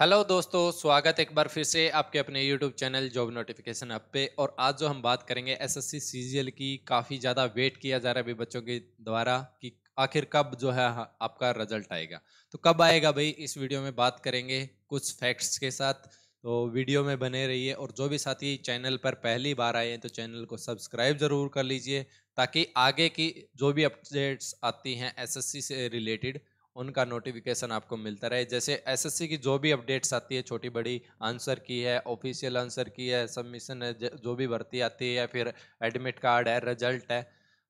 hello दोस्तों स्वागत एक बार फिर से आपके अपने YouTube channel job notification app पे और आज जो हम बात करेंगे एसएससी सीजीएल की काफ़ी ज़्यादा वेट किया जा रहा है अभी बच्चों के द्वारा कि आखिर कब जो है आपका रिजल्ट आएगा तो कब आएगा भाई इस वीडियो में बात करेंगे कुछ फैक्ट्स के साथ तो वीडियो में बने रहिए और जो भी साथी चैनल पर पहली बार आए हैं तो चैनल को सब्सक्राइब ज़रूर कर लीजिए ताकि आगे की जो भी अपडेट्स आती हैं एसएससी से रिलेटेड उनका नोटिफिकेशन आपको मिलता रहे जैसे एसएससी की जो भी अपडेट्स आती है छोटी बड़ी आंसर की है ऑफिशियल आंसर की है सबमिशन है जो भी भर्ती आती है फिर एडमिट कार्ड है रिजल्ट है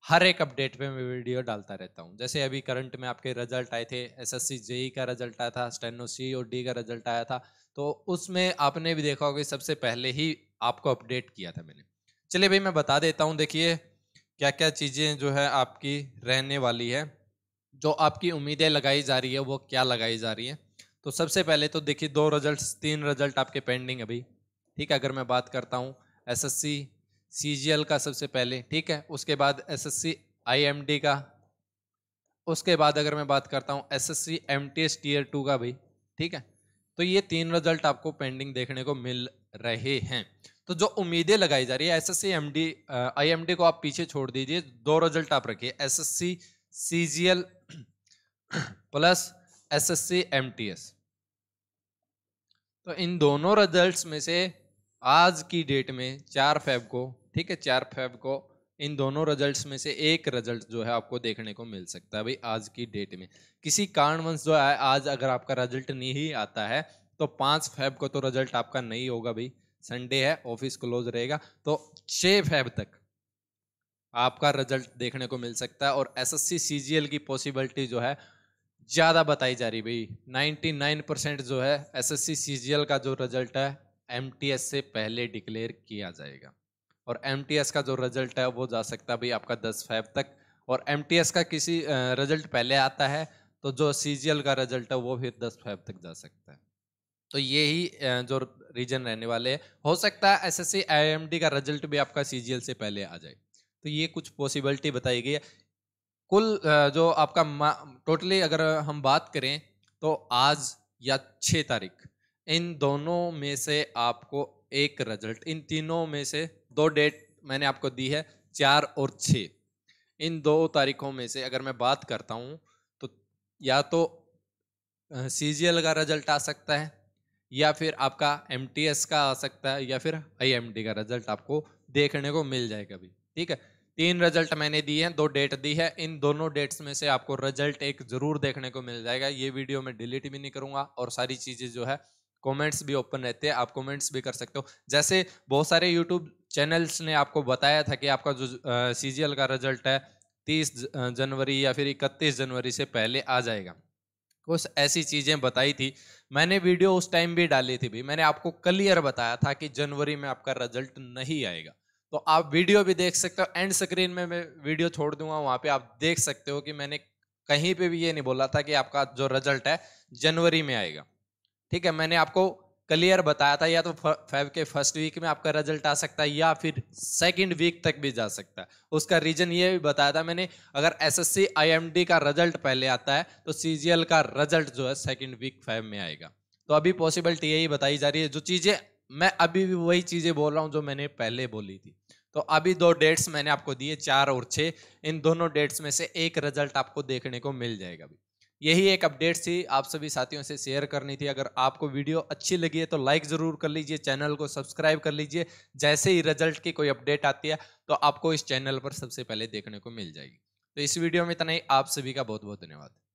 हर एक अपडेट पे मैं वीडियो डालता रहता हूँ जैसे अभी करंट में आपके रिजल्ट आए थे सी जेई e का रिजल्ट आया था स्टेनो सी और डी का रिजल्ट आया था तो उसमें आपने भी देखा होगा सबसे पहले ही आपको अपडेट किया था मैंने चलिए भाई मैं बता देता हूँ देखिए क्या क्या चीज़ें जो है आपकी रहने वाली है जो आपकी उम्मीदें लगाई जा रही है वो क्या लगाई जा रही है तो सबसे पहले तो देखिए दो रिजल्ट तीन रिजल्ट आपके पेंडिंग अभी ठीक है अगर मैं बात करता हूँ S S C C G L का सबसे पहले ठीक है उसके बाद S S C I M D का उसके बाद अगर मैं बात करता हूँ S S C M T S tier two का भी ठीक है तो ये तीन रिजल्ट आपको पेंडिंग देखने को मिल रहे हैं तो जो उम्मीदें लगाई जा रही है S S C M D I M D को आप पीछे छोड़ दीजिए दो रिजल्ट आप रखिए S S C C G L plus S S C M T S तो इन दोनों रिजल्ट्स में से आज की डेट में चार फेब को ठीक है चार फेब को इन दोनों रिजल्ट्स में से एक रिजल्ट जो है आपको देखने को मिल सकता है भाई आज की डेट में किसी कारणवंश जो है आज अगर आपका रिजल्ट नहीं आता है तो पाँच फेब को तो रिजल्ट आपका नहीं होगा भाई संडे है ऑफिस क्लोज रहेगा तो छः फेब तक आपका रिजल्ट देखने को मिल सकता है और एसएससी सीजीएल की पॉसिबिलिटी जो है ज़्यादा बताई जा रही भाई 99 परसेंट जो है एसएससी सीजीएल का जो रिजल्ट है एमटीएस से पहले डिक्लेयर किया जाएगा और एमटीएस का जो रिजल्ट है वो जा सकता है भाई आपका दस फाइव तक और एम का किसी रिजल्ट पहले आता है तो जो सी का रिजल्ट है वो फिर दस फाइव तक जा सकता है तो ये ही जो रीजन रहने वाले हो सकता है एस एस का रिजल्ट भी आपका सी से पहले आ जाए तो ये कुछ पॉसिबिलिटी बताई गई है कुल जो आपका टोटली अगर हम बात करें तो आज या छः तारीख इन दोनों में से आपको एक रिजल्ट इन तीनों में से दो डेट मैंने आपको दी है चार और छः इन दो तारीखों में से अगर मैं बात करता हूँ तो या तो सी का रिजल्ट आ सकता है या फिर आपका एम का आ सकता है या फिर आई का रिजल्ट आपको देखने को मिल जाएगा अभी ठीक है तीन रिजल्ट मैंने दिए हैं दो डेट दी है इन दोनों डेट्स में से आपको रिजल्ट एक जरूर देखने को मिल जाएगा ये वीडियो मैं डिलीट भी नहीं करूंगा और सारी चीज़ें जो है कमेंट्स भी ओपन रहते हैं आप कमेंट्स भी कर सकते हो जैसे बहुत सारे यूट्यूब चैनल्स ने आपको बताया था कि आपका जो सी का रिजल्ट है तीस जनवरी या फिर इकतीस जनवरी से पहले आ जाएगा कुछ ऐसी चीज़ें बताई थी मैंने वीडियो उस टाइम भी डाली थी भी मैंने आपको क्लियर बताया था कि जनवरी में आपका रिजल्ट नहीं आएगा तो आप वीडियो भी देख सकते हो एंड स्क्रीन में मैं वीडियो छोड़ दूंगा वहां पे आप देख सकते हो कि मैंने कहीं पे भी ये नहीं बोला था कि आपका जो रिजल्ट है जनवरी में आएगा ठीक है मैंने आपको क्लियर बताया था या तो फाइव के फर्स्ट वीक में आपका रिजल्ट आ सकता है या फिर सेकंड वीक तक भी जा सकता है उसका रीजन ये भी बताया था मैंने अगर एसएससी आईएमडी का रिजल्ट पहले आता है तो सीजीएल का रिजल्ट जो है सेकंड वीक फाइव में आएगा तो अभी पॉसिबिलिटी यही e बताई जा रही है जो चीज़ें मैं अभी भी वही चीज़ें बोल रहा हूँ जो मैंने पहले बोली थी तो अभी दो डेट्स मैंने आपको दिए चार और छः इन दोनों डेट्स में से एक रिजल्ट आपको देखने को मिल जाएगा अभी यही एक अपडेट थी आप सभी साथियों से शेयर करनी थी अगर आपको वीडियो अच्छी लगी है तो लाइक ज़रूर कर लीजिए चैनल को सब्सक्राइब कर लीजिए जैसे ही रिजल्ट की कोई अपडेट आती है तो आपको इस चैनल पर सबसे पहले देखने को मिल जाएगी तो इस वीडियो में इतना ही आप सभी का बहुत बहुत धन्यवाद